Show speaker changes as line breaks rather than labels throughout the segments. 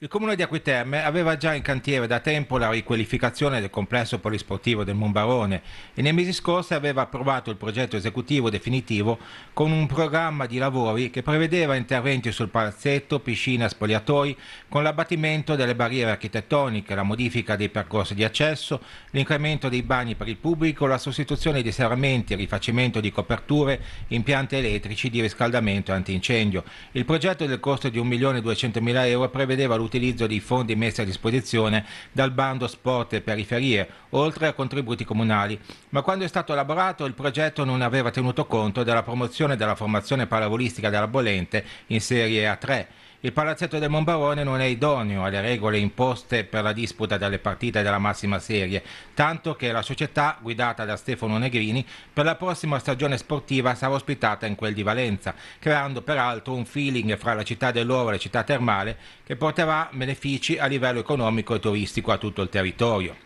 Il comune di Acquiterme aveva già in cantiere da tempo la riqualificazione del complesso polisportivo del Monbarone e nei mesi scorsi aveva approvato il progetto esecutivo definitivo con un programma di lavori che prevedeva interventi sul palazzetto, piscina, spogliatoi, con l'abbattimento delle barriere architettoniche, la modifica dei percorsi di accesso, l'incremento dei bagni per il pubblico, la sostituzione di serramenti, rifacimento di coperture, impianti elettrici di riscaldamento e antincendio. Il progetto del costo di 1.200.000 euro prevedeva l'utilizzo all'utilizzo dei fondi messi a disposizione dal bando Sport e Periferie, oltre a contributi comunali. Ma quando è stato elaborato il progetto non aveva tenuto conto della promozione della formazione pallavolistica della Bolente in Serie A3 il palazzetto del Monbarone non è idoneo alle regole imposte per la disputa delle partite della massima serie, tanto che la società, guidata da Stefano Negrini, per la prossima stagione sportiva sarà ospitata in quel di Valenza, creando peraltro un feeling fra la città dell'oro e la città termale che porterà benefici a livello economico e turistico a tutto il territorio.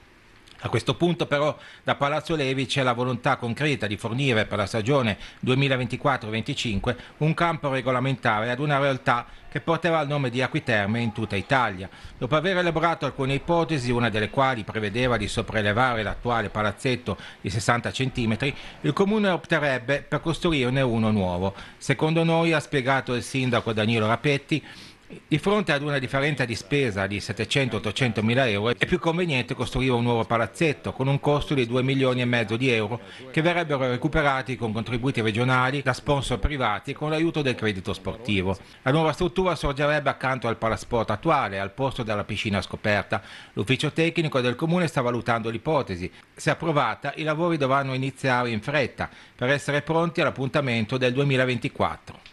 A questo punto però da Palazzo Levi c'è la volontà concreta di fornire per la stagione 2024-25 un campo regolamentare ad una realtà che porterà il nome di Aquiterme in tutta Italia. Dopo aver elaborato alcune ipotesi, una delle quali prevedeva di sopraelevare l'attuale palazzetto di 60 cm, il comune opterebbe per costruirne uno nuovo. Secondo noi, ha spiegato il sindaco Danilo Rapetti, di fronte ad una differenza di spesa di 700-800 mila euro è più conveniente costruire un nuovo palazzetto con un costo di 2 milioni e mezzo di euro che verrebbero recuperati con contributi regionali da sponsor privati e con l'aiuto del credito sportivo. La nuova struttura sorgerebbe accanto al palasport attuale, al posto della piscina scoperta. L'ufficio tecnico del comune sta valutando l'ipotesi. Se approvata i lavori dovranno iniziare in fretta per essere pronti all'appuntamento del 2024.